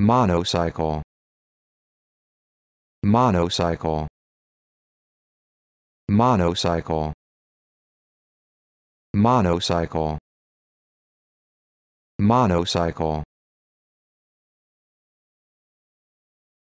monocycle monocycle monocycle monocycle monocycle